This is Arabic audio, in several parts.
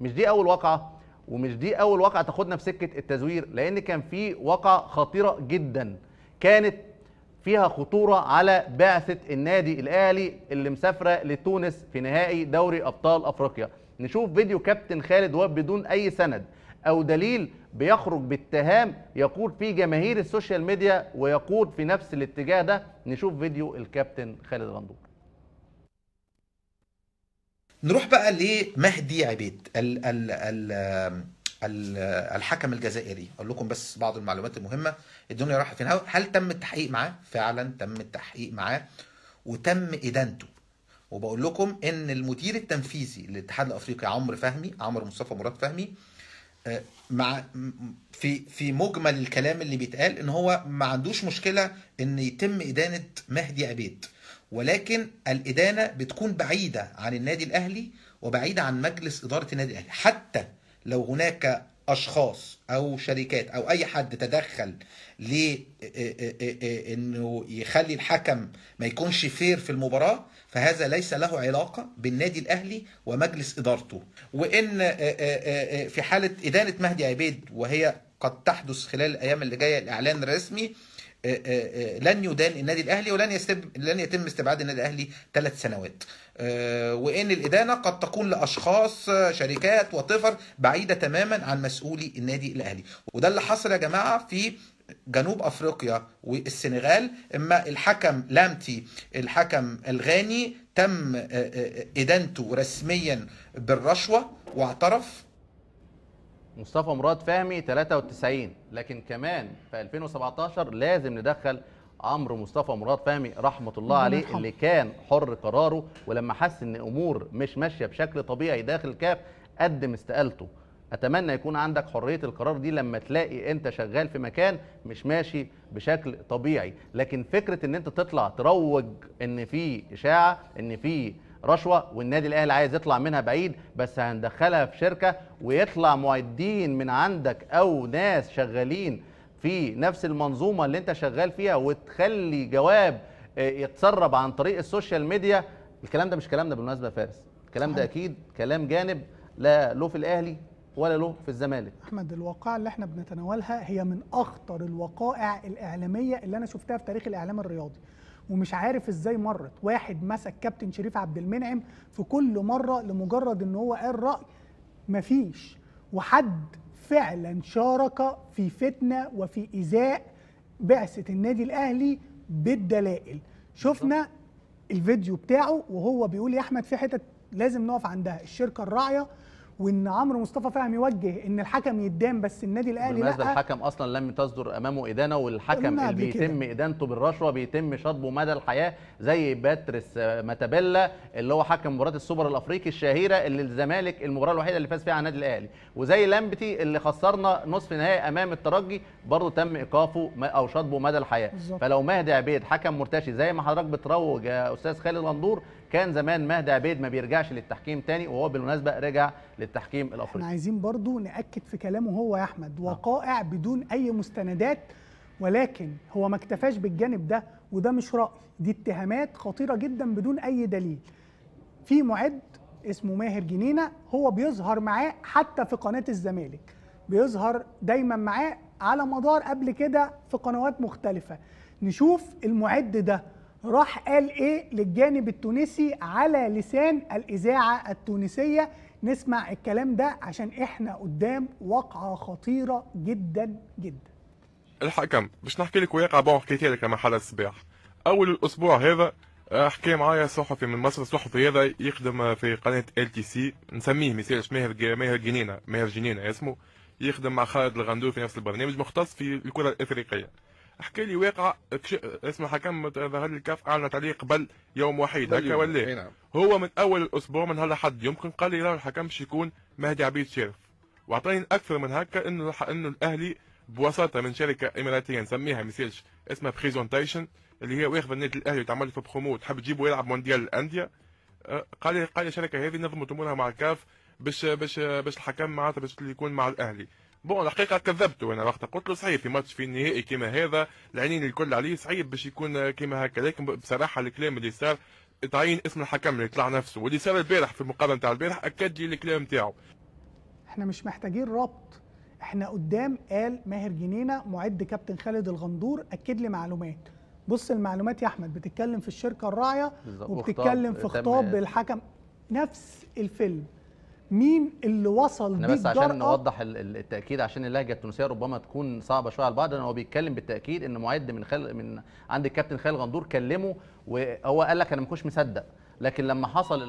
مش دي اول واقعه ومش دي اول واقعه تاخدنا في سكه التزوير لان كان في واقعه خطيره جدا كانت فيها خطوره على بعثه النادي الاهلي اللي مسافره لتونس في نهائي دوري ابطال افريقيا نشوف فيديو كابتن خالد وهب بدون اي سند او دليل بيخرج باتهام يقود فيه جماهير السوشيال ميديا ويقود في نفس الاتجاه ده نشوف فيديو الكابتن خالد غندور نروح بقى لمهدي عبيد ال ال ال الحكم الجزائري اقول لكم بس بعض المعلومات المهمه الدنيا رايحه فين هل تم التحقيق معاه فعلا تم التحقيق معاه وتم ادانته وبقول لكم ان المدير التنفيذي للاتحاد الافريقي عمرو فهمي عمرو مصطفى مراد فهمي آه، مع في في مجمل الكلام اللي بيتقال ان هو ما عندوش مشكله ان يتم ادانه مهدي عبيد ولكن الإدانة بتكون بعيدة عن النادي الأهلي وبعيدة عن مجلس إدارة النادي الأهلي حتى لو هناك أشخاص أو شركات أو أي حد تدخل لأنه يخلي الحكم ما يكونش فير في المباراة فهذا ليس له علاقة بالنادي الأهلي ومجلس إدارته وإن في حالة إدانة مهدي عبيد وهي قد تحدث خلال الأيام اللي جاية الإعلان الرسمي آه، آه، آه، لن يدان النادي الاهلي ولن يستب... لن يتم استبعاد النادي الاهلي ثلاث سنوات وان الادانه قد تكون لاشخاص شركات وطفر بعيده تماما عن مسؤولي النادي الاهلي وده اللي حصل يا جماعه في جنوب افريقيا والسنغال اما الحكم لامتي الحكم الغاني تم ادانته رسميا بالرشوه واعترف مصطفى مراد فهمي 93 لكن كمان في 2017 لازم ندخل عمرو مصطفى مراد فهمي رحمه الله عليه حم. اللي كان حر قراره ولما حس ان امور مش ماشيه بشكل طبيعي داخل الكاف قدم استقالته اتمنى يكون عندك حريه القرار دي لما تلاقي انت شغال في مكان مش ماشي بشكل طبيعي لكن فكره ان انت تطلع تروج ان في اشاعه ان في رشوه والنادي الاهلي عايز يطلع منها بعيد بس هندخلها في شركه ويطلع معدين من عندك او ناس شغالين في نفس المنظومه اللي انت شغال فيها وتخلي جواب آه، يتسرب عن طريق السوشيال ميديا الكلام ده مش كلامنا بالمناسبه يا فارس الكلام ده اكيد كلام جانب لا له في الاهلي ولا له في الزمالك احمد الواقعه اللي احنا بنتناولها هي من اخطر الوقائع الاعلاميه اللي انا شفتها في تاريخ الاعلام الرياضي ومش عارف ازاي مرت واحد مسك كابتن شريف عبد المنعم في كل مره لمجرد ان هو قال راي مفيش وحد فعلا شارك في فتنه وفي ايذاء بعثه النادي الاهلي بالدلائل شفنا الفيديو بتاعه وهو بيقول يا احمد في حتت لازم نقف عندها الشركه الراعيه وان عمرو مصطفى فهم يوجه ان الحكم يدان بس النادي الاهلي لا الحكم اصلا لم تصدر امامه ادانه والحكم اللي بيتم ادانته بالرشوه بيتم شطبه مدى الحياه زي باتريس ماتابيلا اللي هو حكم مباراه السوبر الافريقي الشهيره اللي الزمالك المباراه الوحيده اللي فاز فيها على النادي الاهلي وزي لامبتي اللي خسرنا نصف نهائي امام الترجي برضه تم ايقافه او شطبه مدى الحياه بالزبط. فلو مهدي عبيد حكم مرتشي زي ما حضرتك بتروج يا استاذ خالد غندور كان زمان مهدي عبيد ما بيرجعش للتحكيم تاني وهو بالمناسبه رجع للتحكيم الافريقي احنا عايزين برضو ناكد في كلامه هو يا احمد نعم. وقائع بدون اي مستندات ولكن هو ما اكتفاش بالجانب ده وده مش راي دي اتهامات خطيره جدا بدون اي دليل في معد اسمه ماهر جنينه هو بيظهر معاه حتى في قناه الزمالك بيظهر دايما معاه على مدار قبل كده في قنوات مختلفه نشوف المعد ده راح قال ايه للجانب التونسي على لسان الاذاعه التونسيه نسمع الكلام ده عشان احنا قدام واقعه خطيره جدا جدا الحكم مش نحكي لك واقع حكيت لك لما حل الصباح اول الاسبوع هذا آه، حكى معايا صحفي من مصر الصحفي هذا يخدم في قناه ال تي سي نسميه مثال ماهر ماهر جنينه ماهر جنينه اسمه يخدم مع خالد الغندور في نفس البرنامج مختص في الكره الافريقيه احكي لي واقع اسمه حكم ظهر لي الكاف اعلنت عليه قبل يوم وحيد هكا ولا إيه؟ نعم. هو من اول الاسبوع من هلا حد يمكن قال لي راه الحكم باش يكون مهدي عبيد شارف واعطاني اكثر من هكا انه انه الاهلي بوساطه من شركه اماراتيه نسميها مثالش اسمها بريزونتيشن اللي هي واخذه النادي الاهلي وتعمل في برومو وتحب تجيبه يلعب مونديال الانديه أه، قال لي قال لي الشركه هذه نظمت امورها مع الكاف باش باش باش الحكم معناتها باش يكون مع الاهلي بون الحقيقه كذبته انا وقتها قلت له صحيح في ماتش في النهائي كما هذا العينين الكل عليه صعيب باش يكون كما هكا لكن بصراحه الكلام اللي صار تعين اسم الحكم اللي طلع نفسه واللي صار البارح في المقابله نتاع البارح اكد لي الكلام نتاعو احنا مش محتاجين ربط احنا قدام قال ماهر جنينه معد كابتن خالد الغندور اكد لي معلومات بص المعلومات يا احمد بتتكلم في الشركه الراعيه وبتتكلم في خطاب الحكم نفس الفيلم مين اللي وصل انا بس عشان نوضح التاكيد عشان اللهجه التونسيه ربما تكون صعبه شويه على البعض لان هو بيتكلم بالتاكيد ان معد من خل... من عند الكابتن خالد غندور كلمه وهو قال لك انا ما كنتش مصدق لكن لما حصل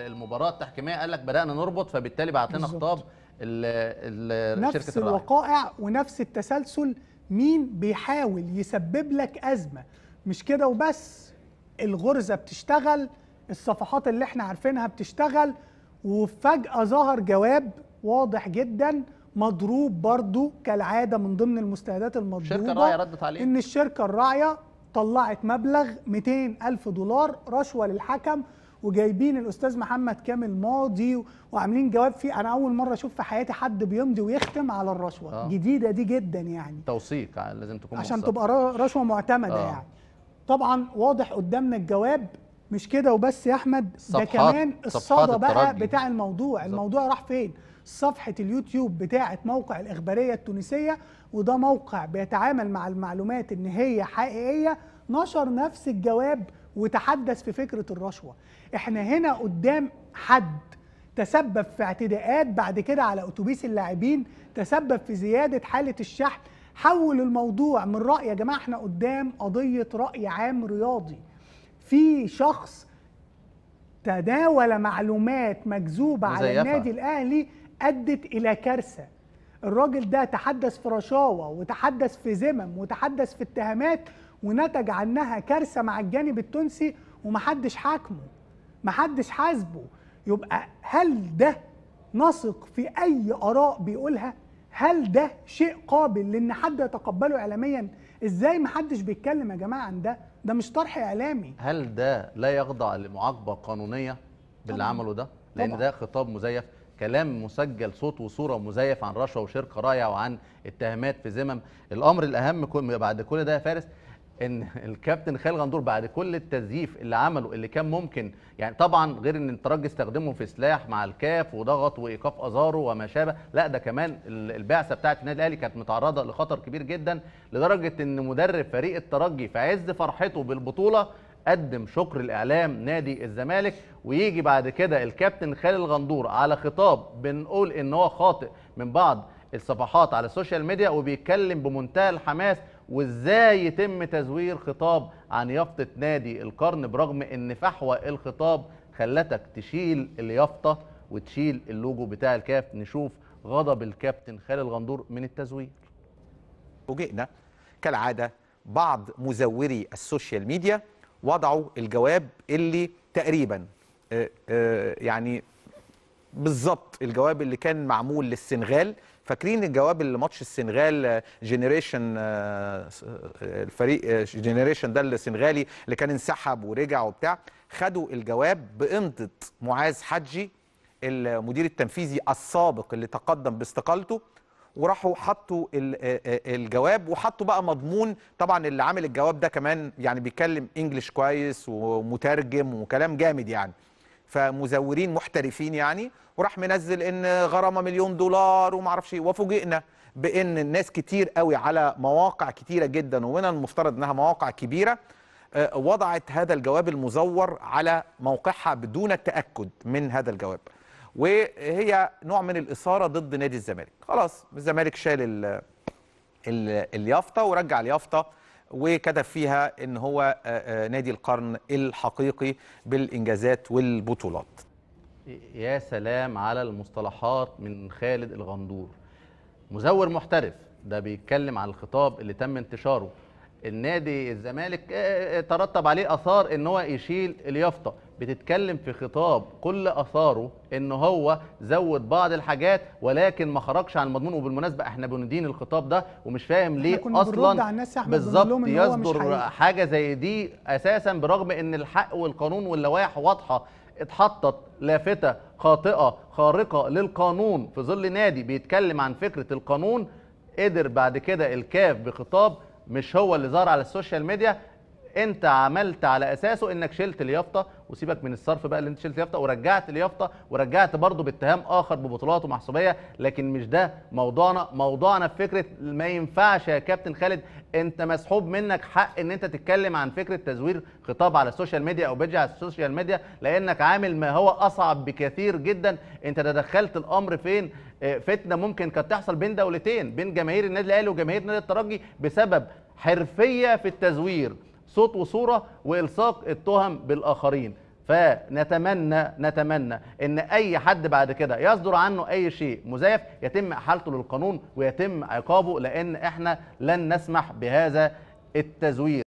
المباراه التحكيميه قال لك بدانا نربط فبالتالي بعت لنا خطاب ال... نفس شركه الوقائع ونفس التسلسل مين بيحاول يسبب لك ازمه مش كده وبس الغرزه بتشتغل الصفحات اللي احنا عارفينها بتشتغل وفجأة ظهر جواب واضح جدا مضروب برضو كالعادة من ضمن المستندات المضروبة الشركة الراعية ردت عليه إن الشركة الراعية طلعت مبلغ 200 ألف دولار رشوة للحكم وجايبين الأستاذ محمد كامل ماضي وعاملين جواب فيه أنا أول مرة أشوف في حياتي حد بيمضي ويختم على الرشوة آه. جديدة دي جدا يعني توثيق لازم تكون عشان مصر. تبقى رشوة معتمدة آه. يعني طبعا واضح قدامنا الجواب مش كده وبس يا احمد ده كمان الصدى بقى بتاع الموضوع الموضوع راح فين صفحه اليوتيوب بتاعه موقع الاخباريه التونسيه وده موقع بيتعامل مع المعلومات ان هي حقيقيه نشر نفس الجواب وتحدث في فكره الرشوه احنا هنا قدام حد تسبب في اعتداءات بعد كده على اتوبيس اللاعبين تسبب في زياده حاله الشحن حول الموضوع من راي يا جماعه احنا قدام قضيه راي عام رياضي في شخص تداول معلومات مكذوبه على النادي الاهلي ادت الى كارثه الراجل ده تحدث في رشاوه وتحدث في ذمم وتحدث في اتهامات ونتج عنها كارثه مع الجانب التونسي ومحدش حاكمه محدش حاسبه يبقى هل ده نثق في اي اراء بيقولها هل ده شيء قابل لان حد يتقبله اعلاميا ازاي محدش بيتكلم يا جماعه عن ده ده مش طرح اعلامي هل ده لا يخضع لمعاقبه قانونيه باللي طبعا. عمله ده لان طبعا. ده خطاب مزيف كلام مسجل صوت وصوره مزيف عن رشوه وشركه رائعه وعن اتهامات في ذمم الامر الاهم بعد كل ده يا فارس ان الكابتن خالد غندور بعد كل التزييف اللي عمله اللي كان ممكن يعني طبعا غير ان الترجي استخدمه في سلاح مع الكاف وضغط وايقاف ازاره وما شابه لا ده كمان البعثه بتاعه النادي الاهلي كانت متعرضه لخطر كبير جدا لدرجه ان مدرب فريق الترجي في عز فرحته بالبطوله قدم شكر الاعلام نادي الزمالك ويجي بعد كده الكابتن خالد غندور على خطاب بنقول ان هو خاطئ من بعض الصفحات على السوشيال ميديا وبيتكلم بمنتهى الحماس وازاي يتم تزوير خطاب عن يافطه نادي القرن برغم ان فحوى الخطاب خلتك تشيل اليافطه وتشيل اللوجو بتاع الكاف نشوف غضب الكابتن خالد الغندور من التزوير فوجئنا كالعاده بعض مزوري السوشيال ميديا وضعوا الجواب اللي تقريبا آه، آه، يعني بالظبط الجواب اللي كان معمول للسنغال فاكرين الجواب اللي ماتش السنغال آه، جنريشن آه، آه، الفريق جنريشن ده السنغالي اللي كان انسحب ورجع وبتاع خدوا الجواب بامضه معاذ حجي المدير التنفيذي السابق اللي تقدم باستقالته وراحوا حطوا الجواب وحطوا بقى مضمون طبعا اللي عامل الجواب ده كمان يعني بيتكلم انجلش كويس ومترجم وكلام جامد يعني فمزورين محترفين يعني وراح منزل ان غرامه مليون دولار وما اعرفش ايه وفوجئنا بان الناس كتير قوي على مواقع كتيره جدا ومن المفترض انها مواقع كبيره آه، وضعت هذا الجواب المزور على موقعها بدون التاكد من هذا الجواب وهي نوع من الاثاره ضد نادي الزمالك خلاص الزمالك شال ال... ال... اليافطه ورجع اليافطه وكتب فيها ان هو آه، آه، نادي القرن الحقيقي بالانجازات والبطولات يا سلام على المصطلحات من خالد الغندور مزور محترف ده بيتكلم عن الخطاب اللي تم انتشاره النادي الزمالك آه، ترتب عليه اثار ان هو يشيل اليافطه بتتكلم في خطاب كل اثاره ان هو زود بعض الحاجات ولكن ما خرجش عن المضمون وبالمناسبه احنا بندين الخطاب ده ومش فاهم ليه اصلا بالظبط يصدر حاجه زي دي اساسا برغم ان الحق والقانون واللوائح واضحه اتحطت لافته خاطئه خارقه للقانون في ظل نادي بيتكلم عن فكره القانون قدر بعد كده الكاف بخطاب مش هو اللي ظهر على السوشيال ميديا انت عملت على اساسه انك شلت اليافطه وسيبك من الصرف بقى اللي انت شلت اليافطه ورجعت اليافطه ورجعت برضه باتهام اخر ببطولات ومحسوبيه لكن مش ده موضوعنا موضوعنا في فكره ما ينفعش يا كابتن خالد انت مسحوب منك حق ان انت تتكلم عن فكره تزوير خطاب على السوشيال ميديا او بيدج على السوشيال ميديا لانك عامل ما هو اصعب بكثير جدا انت تدخلت الامر فين اه، فتنه ممكن كانت تحصل بين دولتين بين جماهير النادي الاهلي وجماهير نادي الترجي بسبب حرفيه في التزوير صوت وصورة وإلصاق التهم بالآخرين فنتمنى نتمنى ان اي حد بعد كده يصدر عنه اي شيء مزيف يتم احالته للقانون ويتم عقابه لان احنا لن نسمح بهذا التزوير